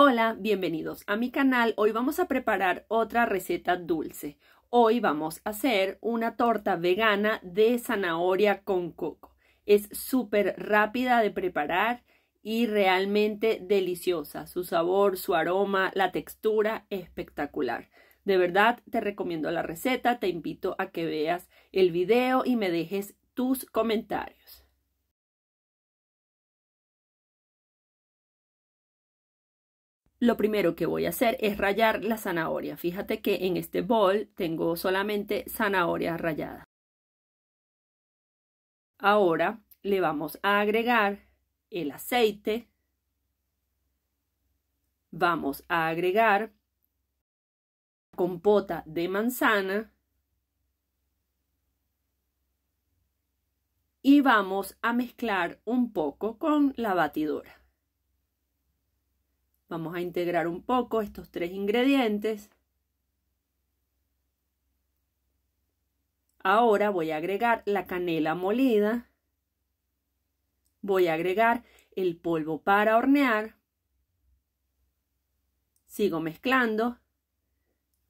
Hola, bienvenidos a mi canal. Hoy vamos a preparar otra receta dulce. Hoy vamos a hacer una torta vegana de zanahoria con coco. Es súper rápida de preparar y realmente deliciosa. Su sabor, su aroma, la textura, espectacular. De verdad te recomiendo la receta, te invito a que veas el video y me dejes tus comentarios. lo primero que voy a hacer es rayar la zanahoria. Fíjate que en este bol tengo solamente zanahoria rallada. Ahora le vamos a agregar el aceite. Vamos a agregar compota de manzana. Y vamos a mezclar un poco con la batidora. Vamos a integrar un poco estos tres ingredientes. Ahora voy a agregar la canela molida. Voy a agregar el polvo para hornear. Sigo mezclando.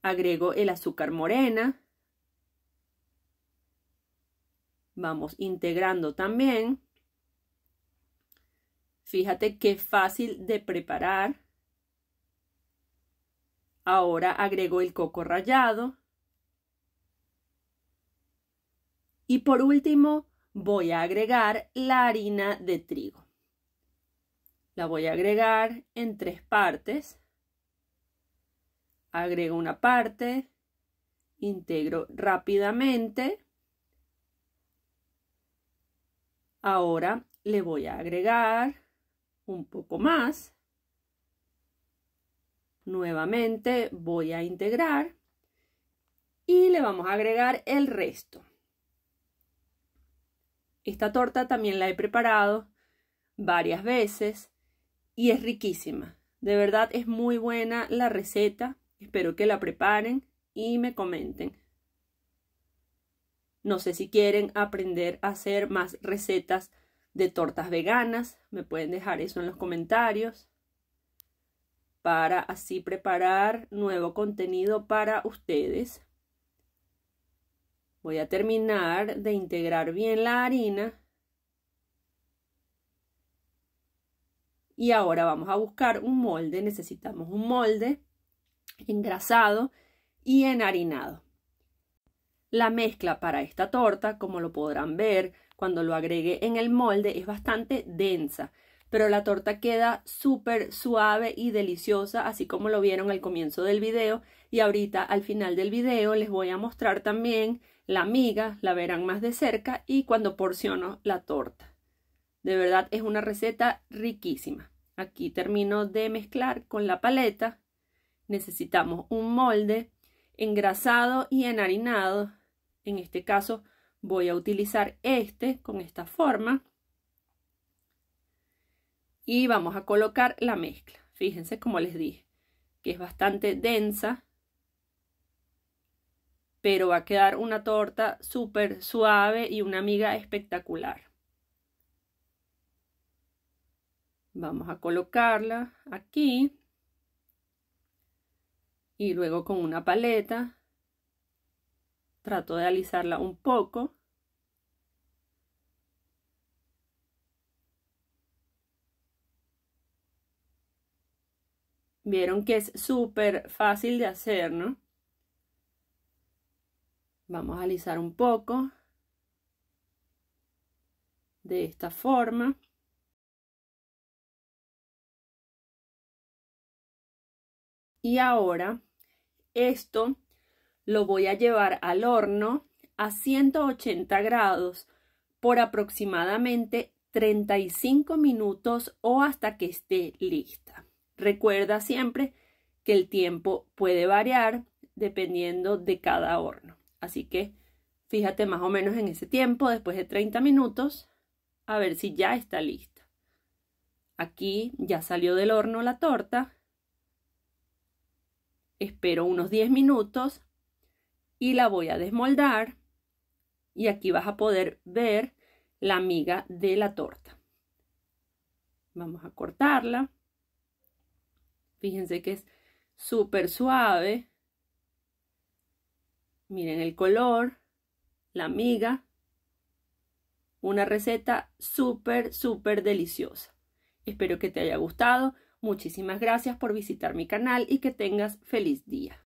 Agrego el azúcar morena. Vamos integrando también. Fíjate qué fácil de preparar. Ahora agrego el coco rallado. Y por último, voy a agregar la harina de trigo. La voy a agregar en tres partes. Agrego una parte, integro rápidamente. Ahora le voy a agregar un poco más. Nuevamente voy a integrar y le vamos a agregar el resto. Esta torta también la he preparado varias veces y es riquísima. De verdad es muy buena la receta. Espero que la preparen y me comenten. No sé si quieren aprender a hacer más recetas de tortas veganas. Me pueden dejar eso en los comentarios para así preparar nuevo contenido para ustedes. Voy a terminar de integrar bien la harina. Y ahora vamos a buscar un molde. Necesitamos un molde engrasado y enharinado. La mezcla para esta torta, como lo podrán ver cuando lo agregue en el molde, es bastante densa pero la torta queda súper suave y deliciosa, así como lo vieron al comienzo del video. Y ahorita al final del video les voy a mostrar también la miga, la verán más de cerca y cuando porciono la torta. De verdad es una receta riquísima. Aquí termino de mezclar con la paleta. Necesitamos un molde engrasado y enharinado. En este caso voy a utilizar este con esta forma y vamos a colocar la mezcla. Fíjense como les dije, que es bastante densa, pero va a quedar una torta súper suave y una miga espectacular. Vamos a colocarla aquí y luego con una paleta trato de alisarla un poco Vieron que es súper fácil de hacer, ¿no? Vamos a alisar un poco. De esta forma. Y ahora esto lo voy a llevar al horno a 180 grados por aproximadamente 35 minutos o hasta que esté lista. Recuerda siempre que el tiempo puede variar dependiendo de cada horno. Así que fíjate más o menos en ese tiempo, después de 30 minutos, a ver si ya está lista. Aquí ya salió del horno la torta. Espero unos 10 minutos y la voy a desmoldar. Y aquí vas a poder ver la miga de la torta. Vamos a cortarla. Fíjense que es súper suave. Miren el color, la miga. Una receta súper, súper deliciosa. Espero que te haya gustado. Muchísimas gracias por visitar mi canal y que tengas feliz día.